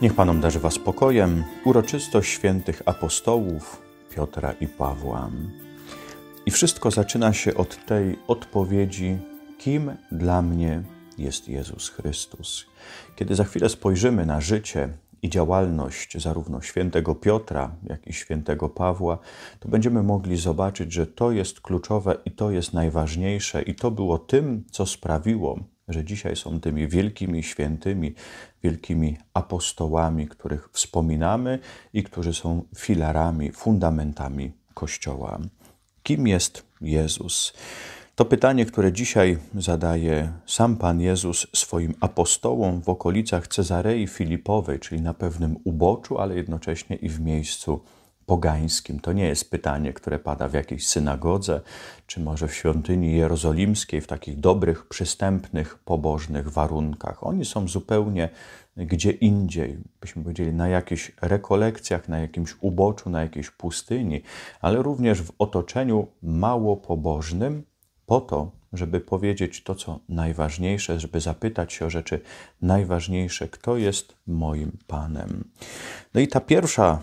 Niech Panom darzy Was spokojem. Uroczystość świętych apostołów Piotra i Pawła. I wszystko zaczyna się od tej odpowiedzi, kim dla mnie jest Jezus Chrystus. Kiedy za chwilę spojrzymy na życie i działalność zarówno świętego Piotra, jak i świętego Pawła, to będziemy mogli zobaczyć, że to jest kluczowe i to jest najważniejsze, i to było tym, co sprawiło, że dzisiaj są tymi wielkimi świętymi, wielkimi apostołami, których wspominamy i którzy są filarami, fundamentami Kościoła. Kim jest Jezus? To pytanie, które dzisiaj zadaje sam Pan Jezus swoim apostołom w okolicach Cezarei Filipowej, czyli na pewnym uboczu, ale jednocześnie i w miejscu pogańskim. To nie jest pytanie, które pada w jakiejś synagodze, czy może w świątyni jerozolimskiej, w takich dobrych, przystępnych, pobożnych warunkach. Oni są zupełnie gdzie indziej, byśmy powiedzieli, na jakichś rekolekcjach, na jakimś uboczu, na jakiejś pustyni, ale również w otoczeniu mało pobożnym, po to, żeby powiedzieć to, co najważniejsze, żeby zapytać się o rzeczy najważniejsze, kto jest moim Panem. No i ta pierwsza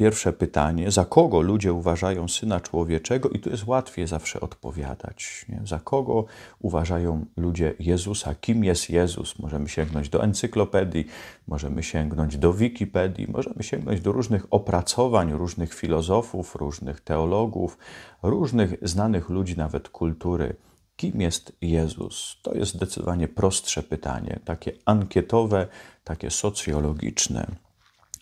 Pierwsze pytanie, za kogo ludzie uważają Syna Człowieczego? I tu jest łatwiej zawsze odpowiadać. Nie? Za kogo uważają ludzie Jezusa? Kim jest Jezus? Możemy sięgnąć do encyklopedii, możemy sięgnąć do Wikipedii, możemy sięgnąć do różnych opracowań, różnych filozofów, różnych teologów, różnych znanych ludzi, nawet kultury. Kim jest Jezus? To jest zdecydowanie prostsze pytanie, takie ankietowe, takie socjologiczne.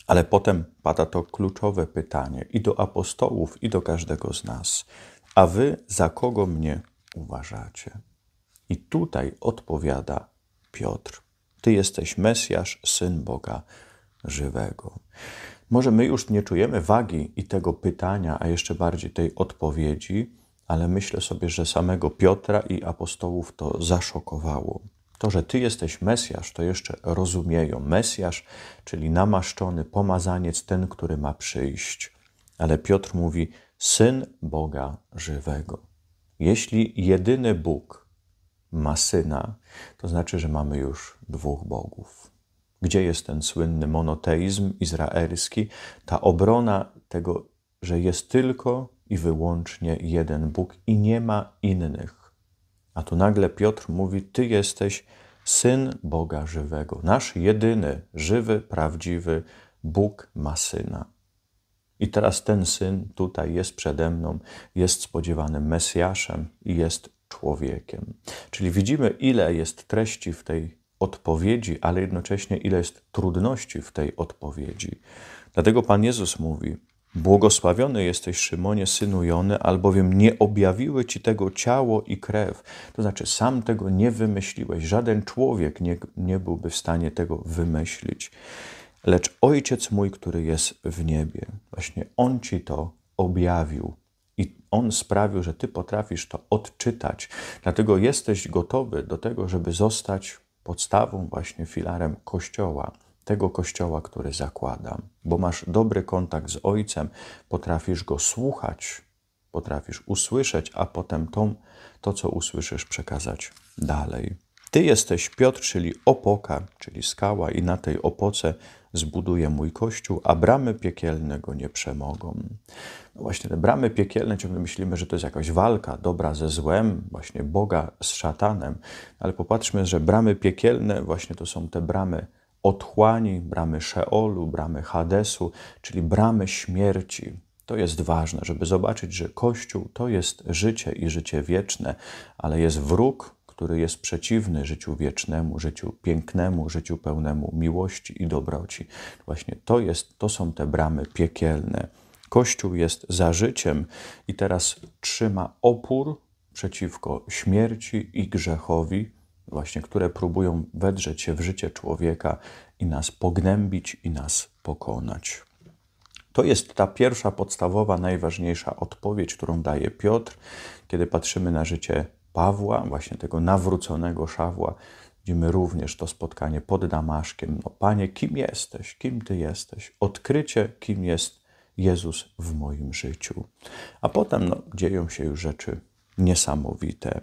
Ale potem pada to kluczowe pytanie i do apostołów, i do każdego z nas: A wy za kogo mnie uważacie? I tutaj odpowiada Piotr: Ty jesteś Mesjasz, syn Boga żywego. Może my już nie czujemy wagi i tego pytania, a jeszcze bardziej tej odpowiedzi, ale myślę sobie, że samego Piotra i apostołów to zaszokowało. To, że Ty jesteś Mesjasz, to jeszcze rozumieją. Mesjasz, czyli namaszczony pomazaniec, ten, który ma przyjść. Ale Piotr mówi, Syn Boga żywego. Jeśli jedyny Bóg ma syna, to znaczy, że mamy już dwóch bogów. Gdzie jest ten słynny monoteizm izraelski, ta obrona tego, że jest tylko i wyłącznie jeden Bóg i nie ma innych? A tu nagle Piotr mówi: Ty jesteś syn Boga żywego. Nasz jedyny, żywy, prawdziwy Bóg ma syna. I teraz ten syn tutaj jest przede mną, jest spodziewanym Mesjaszem i jest człowiekiem. Czyli widzimy, ile jest treści w tej odpowiedzi, ale jednocześnie ile jest trudności w tej odpowiedzi. Dlatego Pan Jezus mówi: Błogosławiony jesteś, Szymonie, synu Jony, albowiem nie objawiły ci tego ciało i krew. To znaczy, sam tego nie wymyśliłeś. Żaden człowiek nie, nie byłby w stanie tego wymyślić. Lecz Ojciec mój, który jest w niebie, właśnie On ci to objawił. I On sprawił, że ty potrafisz to odczytać. Dlatego jesteś gotowy do tego, żeby zostać podstawą, właśnie filarem Kościoła tego kościoła, który zakładam, bo masz dobry kontakt z Ojcem, potrafisz go słuchać, potrafisz usłyszeć, a potem to, co usłyszysz, przekazać dalej. Ty jesteś Piotr, czyli opoka, czyli skała, i na tej opoce zbuduję mój kościół, a bramy piekielne go nie przemogą. No właśnie, te bramy piekielne ciągle myślimy, że to jest jakaś walka dobra ze złem, właśnie Boga z szatanem, ale popatrzmy, że bramy piekielne właśnie to są te bramy otchłani, bramy Szeolu, bramy Hadesu, czyli bramy śmierci. To jest ważne, żeby zobaczyć, że Kościół to jest życie i życie wieczne, ale jest wróg, który jest przeciwny życiu wiecznemu, życiu pięknemu, życiu pełnemu miłości i dobroci. Właśnie to, jest, to są te bramy piekielne. Kościół jest za życiem i teraz trzyma opór przeciwko śmierci i grzechowi, właśnie które próbują wedrzeć się w życie człowieka i nas pognębić i nas pokonać. To jest ta pierwsza podstawowa, najważniejsza odpowiedź, którą daje Piotr, kiedy patrzymy na życie Pawła, właśnie tego nawróconego Szawła. Widzimy również to spotkanie pod Damaszkiem. No, panie, kim jesteś? Kim ty jesteś? Odkrycie, kim jest Jezus w moim życiu. A potem no, dzieją się już rzeczy niesamowite.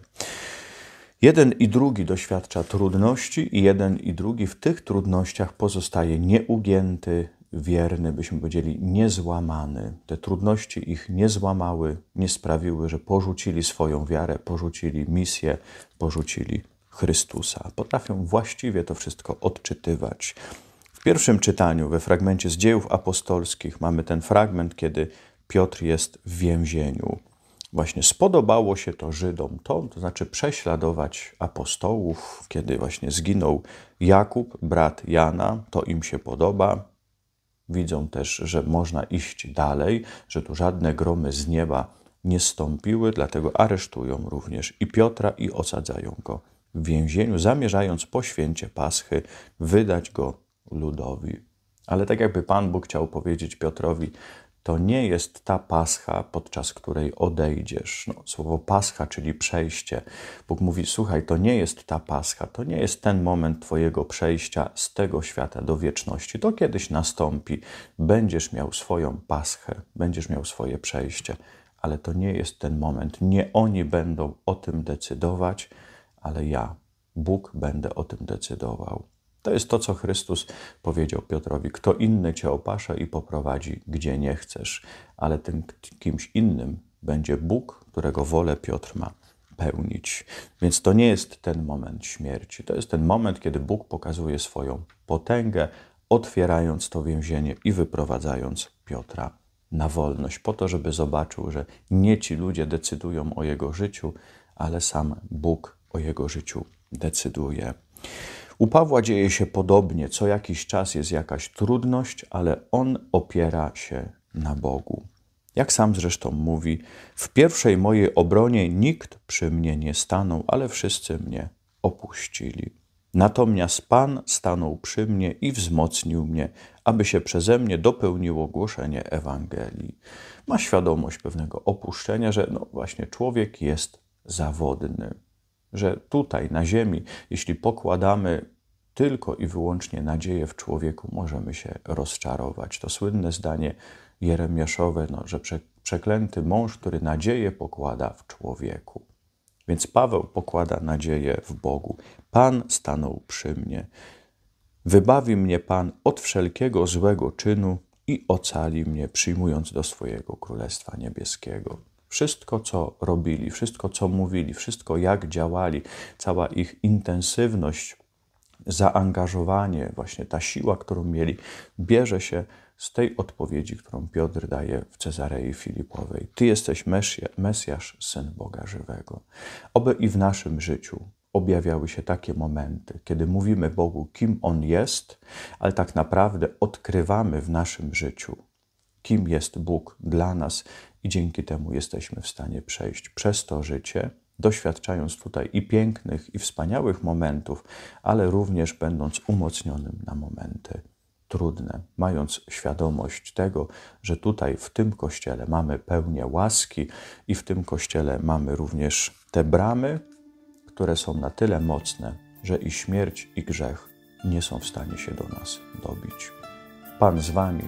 Jeden i drugi doświadcza trudności, i jeden i drugi w tych trudnościach pozostaje nieugięty, wierny, byśmy powiedzieli, niezłamany. Te trudności ich nie złamały, nie sprawiły, że porzucili swoją wiarę, porzucili misję, porzucili Chrystusa. Potrafią właściwie to wszystko odczytywać. W pierwszym czytaniu, we fragmencie z dziejów apostolskich, mamy ten fragment, kiedy Piotr jest w więzieniu właśnie spodobało się to Żydom, to, to znaczy prześladować apostołów, kiedy właśnie zginął Jakub, brat Jana, to im się podoba. Widzą też, że można iść dalej, że tu żadne gromy z nieba nie stąpiły, dlatego aresztują również i Piotra i osadzają go w więzieniu, zamierzając po święcie Paschy wydać go ludowi. Ale tak jakby Pan Bóg chciał powiedzieć Piotrowi, to nie jest ta pascha, podczas której odejdziesz. No, słowo pascha, czyli przejście. Bóg mówi: Słuchaj, to nie jest ta pascha, to nie jest ten moment Twojego przejścia z tego świata do wieczności. To kiedyś nastąpi. Będziesz miał swoją paschę, będziesz miał swoje przejście, ale to nie jest ten moment. Nie oni będą o tym decydować, ale ja, Bóg, będę o tym decydował. To jest to, co Chrystus powiedział Piotrowi. Kto inny cię opasze i poprowadzi, gdzie nie chcesz, ale tym kimś innym będzie Bóg, którego wolę Piotr ma pełnić. Więc to nie jest ten moment śmierci. To jest ten moment, kiedy Bóg pokazuje swoją potęgę, otwierając to więzienie i wyprowadzając Piotra na wolność, po to, żeby zobaczył, że nie ci ludzie decydują o jego życiu, ale sam Bóg o jego życiu decyduje. U Pawła dzieje się podobnie, co jakiś czas jest jakaś trudność, ale on opiera się na Bogu. Jak sam zresztą mówi, w pierwszej mojej obronie nikt przy mnie nie stanął, ale wszyscy mnie opuścili. Natomiast Pan stanął przy mnie i wzmocnił mnie, aby się przeze mnie dopełniło głoszenie Ewangelii. Ma świadomość pewnego opuszczenia, że no właśnie człowiek jest zawodny że tutaj na Ziemi, jeśli pokładamy tylko i wyłącznie nadzieję w człowieku, możemy się rozczarować. To słynne zdanie Jeremiaszowe, no, że przeklęty mąż, który nadzieję pokłada w człowieku. Więc Paweł pokłada nadzieję w Bogu. Pan stanął przy mnie. Wybawi mnie Pan od wszelkiego złego czynu i ocali mnie, przyjmując do swojego Królestwa Niebieskiego. Wszystko, co robili, wszystko, co mówili, wszystko, jak działali, cała ich intensywność, zaangażowanie, właśnie ta siła, którą mieli, bierze się z tej odpowiedzi, którą Piotr daje w Cezarei Filipowej. Ty jesteś Mesjasz, Syn Boga Żywego. Oby i w naszym życiu objawiały się takie momenty, kiedy mówimy Bogu, kim On jest, ale tak naprawdę odkrywamy w naszym życiu kim jest Bóg dla nas i dzięki temu jesteśmy w stanie przejść przez to życie, doświadczając tutaj i pięknych, i wspaniałych momentów, ale również będąc umocnionym na momenty trudne, mając świadomość tego, że tutaj w tym kościele mamy pełnię łaski i w tym kościele mamy również te bramy, które są na tyle mocne, że i śmierć, i grzech nie są w stanie się do nas dobić. Pan z Wami